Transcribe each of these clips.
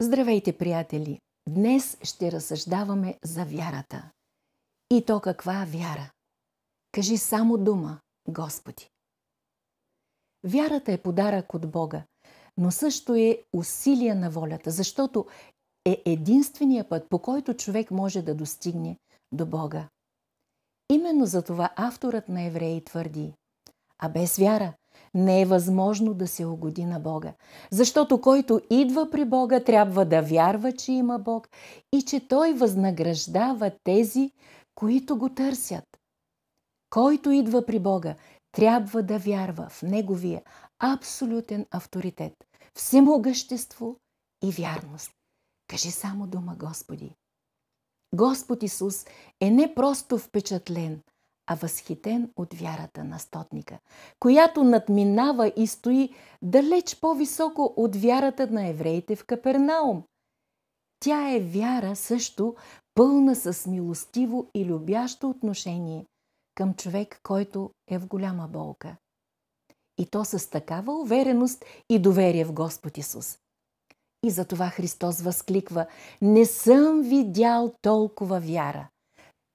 Здравейте, приятели! Днес ще разсъждаваме за вярата. И то каква вяра? Кажи само дума, Господи. Вярата е подарък от Бога, но също е усилие на волята, защото е единствения път, по който човек може да достигне до Бога. Именно за това авторът на Евреи твърди, а без вяра не е възможно да се угоди на Бога, защото който идва при Бога, трябва да вярва, че има Бог и че Той възнаграждава тези, които го търсят. Който идва при Бога, трябва да вярва в Неговия абсолютен авторитет, всемогъщество и вярност. Кажи само дума Господи. Господ Исус е не просто впечатлен – а възхитен от вярата на стотника, която надминава и стои далеч по-високо от вярата на евреите в Капернаум. Тя е вяра също пълна с милостиво и любящо отношение към човек, който е в голяма болка. И то с такава увереност и доверие в Господ Исус. И затова Христос възкликва «Не съм видял толкова вяра»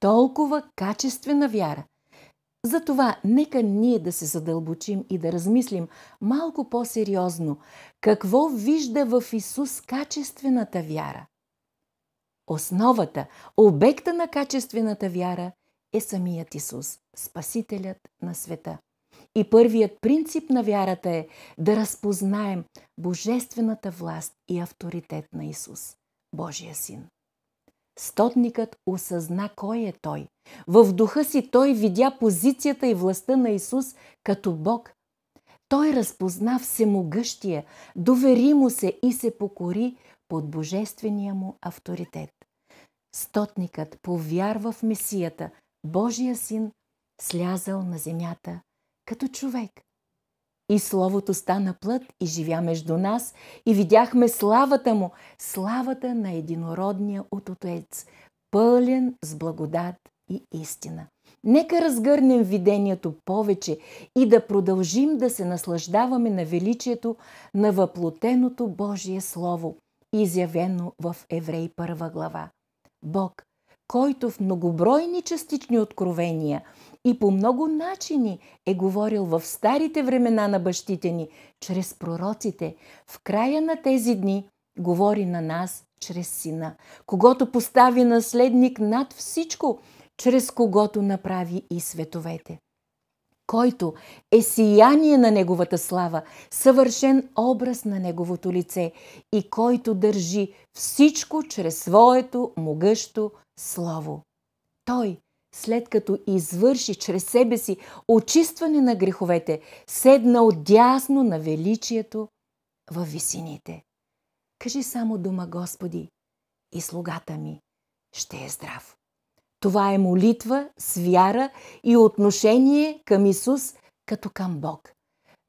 толкова качествена вяра. Затова нека ние да се задълбочим и да размислим малко по-сериозно какво вижда в Исус качествената вяра. Основата, обекта на качествената вяра е самият Исус, Спасителят на света. И първият принцип на вярата е да разпознаем божествената власт и авторитет на Исус, Божия Син. Стотникът осъзна кой е той. В духа си той видя позицията и властта на Исус като Бог. Той разпозна всемогъщия, довери му се и се покори под божествения му авторитет. Стотникът повярва в Месията, Божия син, слязал на земята като човек. И Словото стана плът и живя между нас и видяхме славата му, славата на единородния от Отец, пълен с благодат и истина. Нека разгърнем видението повече и да продължим да се наслаждаваме на величието на въплотеното Божие Слово, изявено в Еврей 1 глава. Бог, който в многобройни частични откровения – и по много начини е говорил в старите времена на бащите ни, чрез пророците. В края на тези дни говори на нас чрез сина, когато постави наследник над всичко, чрез когото направи и световете който е сияние на Неговата слава, съвършен образ на Неговото лице и който държи всичко чрез своето могъщо Слово. Той – след като извърши чрез себе си очистване на греховете, седна отдясно на величието във висините. Кажи само дума Господи и слугата ми ще е здрав. Това е молитва с вяра и отношение към Исус като към Бог.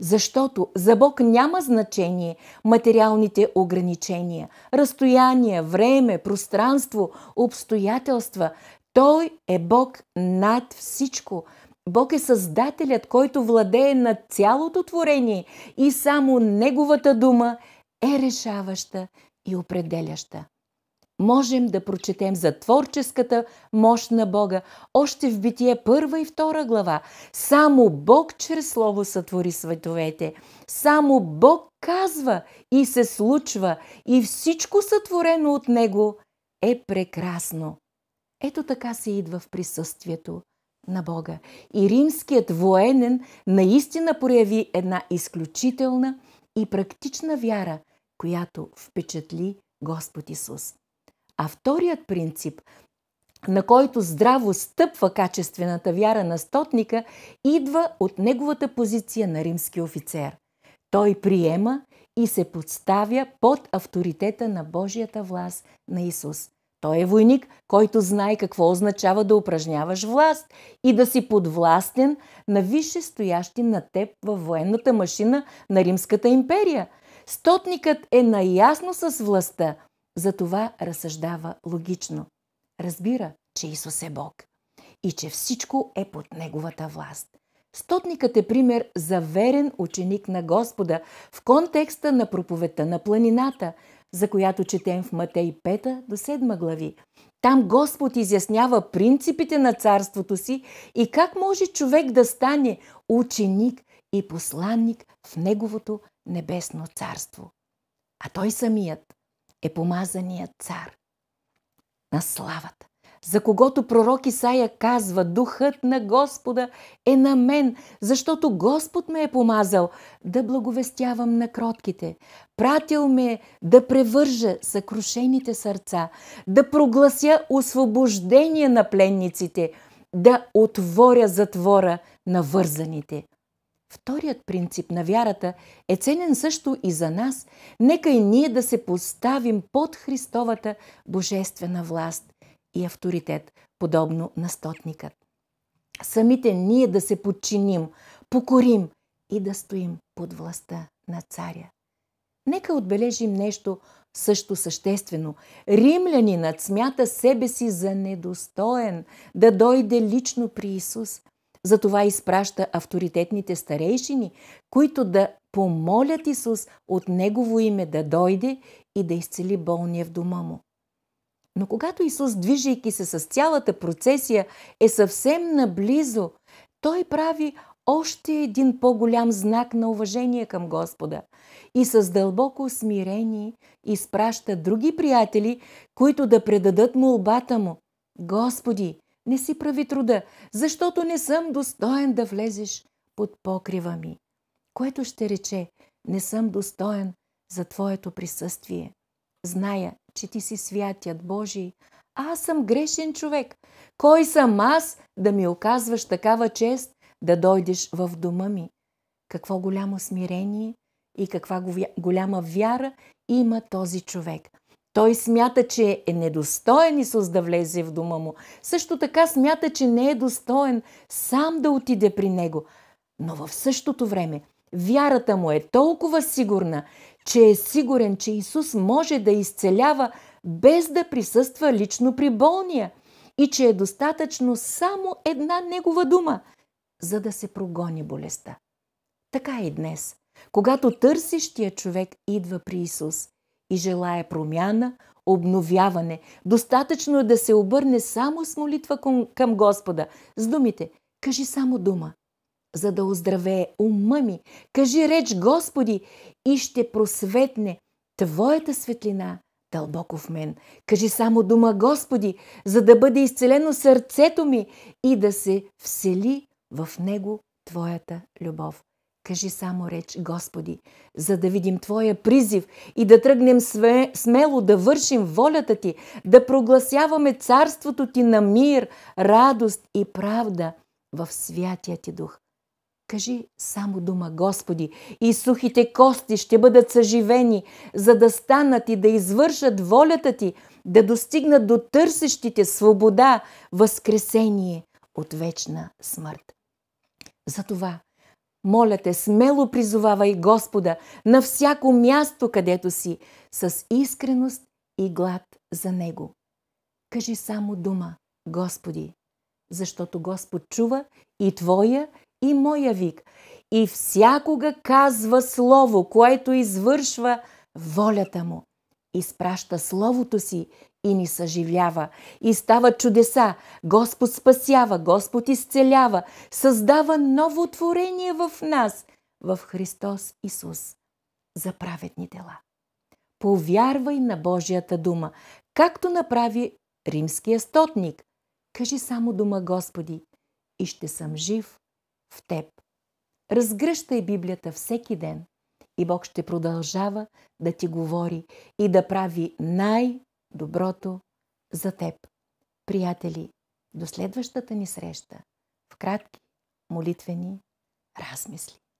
Защото за Бог няма значение материалните ограничения, разстояние, време, пространство, обстоятелства, той е Бог над всичко. Бог е Създателят, който владее над цялото творение и само Неговата дума е решаваща и определяща. Можем да прочетем за творческата мощ на Бога още в Битие първа и втора глава. Само Бог чрез Слово сътвори световете. Само Бог казва и се случва и всичко сътворено от Него е прекрасно. Ето така се идва в присъствието на Бога. И римският военен наистина прояви една изключителна и практична вяра, която впечатли Господ Исус. А вторият принцип, на който здраво стъпва качествената вяра на стотника, идва от неговата позиция на римски офицер. Той приема и се подставя под авторитета на Божията власт на Исус – той е войник, който знае какво означава да упражняваш власт и да си подвластен на висше стоящи на теб във военната машина на Римската империя. Стотникът е наясно с властта, затова разсъждава логично. Разбира, че Исус е Бог и че всичко е под Неговата власт. Стотникът е пример за верен ученик на Господа в контекста на проповета на планината – за която четем в Матей 5 до 7 глави. Там Господ изяснява принципите на царството си и как може човек да стане ученик и посланник в Неговото небесно царство. А той самият е помазаният цар на славата за когото пророк Исаия казва «Духът на Господа е на мен, защото Господ ме е помазал да благовестявам на кротките. Пратил ме да превържа съкрушените сърца, да проглася освобождение на пленниците, да отворя затвора на вързаните». Вторият принцип на вярата е ценен също и за нас. Нека и ние да се поставим под Христовата божествена власт и авторитет, подобно на стотникът. Самите ние да се подчиним, покорим и да стоим под властта на царя. Нека отбележим нещо също съществено. Римлянинът смята себе си за недостоен да дойде лично при Исус. Затова изпраща авторитетните старейшини, които да помолят Исус от Негово име да дойде и да изцели болния в дома му. Но когато Исус, движейки се с цялата процесия, е съвсем наблизо, той прави още един по-голям знак на уважение към Господа и с дълбоко смирение изпраща други приятели, които да предадат молбата му. Господи, не си прави труда, защото не съм достоен да влезеш под покрива ми, което ще рече, не съм достоен за Твоето присъствие. Зная, че ти си святият Божий, а аз съм грешен човек. Кой съм аз да ми оказваш такава чест да дойдеш в дома ми? Какво голямо смирение и каква голяма вяра има този човек. Той смята, че е недостоен Исус да влезе в дома му. Също така смята, че не е достоен сам да отиде при него. Но в същото време Вярата му е толкова сигурна, че е сигурен, че Исус може да изцелява без да присъства лично при болния и че е достатъчно само една негова дума, за да се прогони болестта. Така и днес, когато търсещия човек идва при Исус и желая промяна, обновяване, достатъчно е да се обърне само с молитва към Господа, с думите «Кажи само дума» за да оздравее ума ми. Кажи реч, Господи, и ще просветне Твоята светлина дълбоко в мен. Кажи само дума, Господи, за да бъде изцелено сърцето ми и да се всели в него Твоята любов. Кажи само реч, Господи, за да видим Твоя призив и да тръгнем смело да вършим волята Ти, да прогласяваме царството Ти на мир, радост и правда в Святия Ти Дух. Кажи само дума, Господи, и сухите кости ще бъдат съживени, за да станат и да извършат волята Ти, да достигнат до търсещите свобода, възкресение от вечна смърт. Затова, моля те, смело призовавай Господа на всяко място, където си, с искреност и глад за Него. Кажи само дума, Господи, защото Господ чува и Твоя, и моя вик. И всякога казва Слово, което извършва волята му. Изпраща Словото си и ни съживява. И става чудеса. Господ спасява, Господ изцелява, създава ново творение в нас, в Христос Исус, за праведни дела. Повярвай на Божията дума, както направи римския стотник. Кажи само дума Господи и ще съм жив в теб. Разгръщай Библията всеки ден и Бог ще продължава да ти говори и да прави най-доброто за теб. Приятели, до следващата ни среща в кратки молитвени размисли.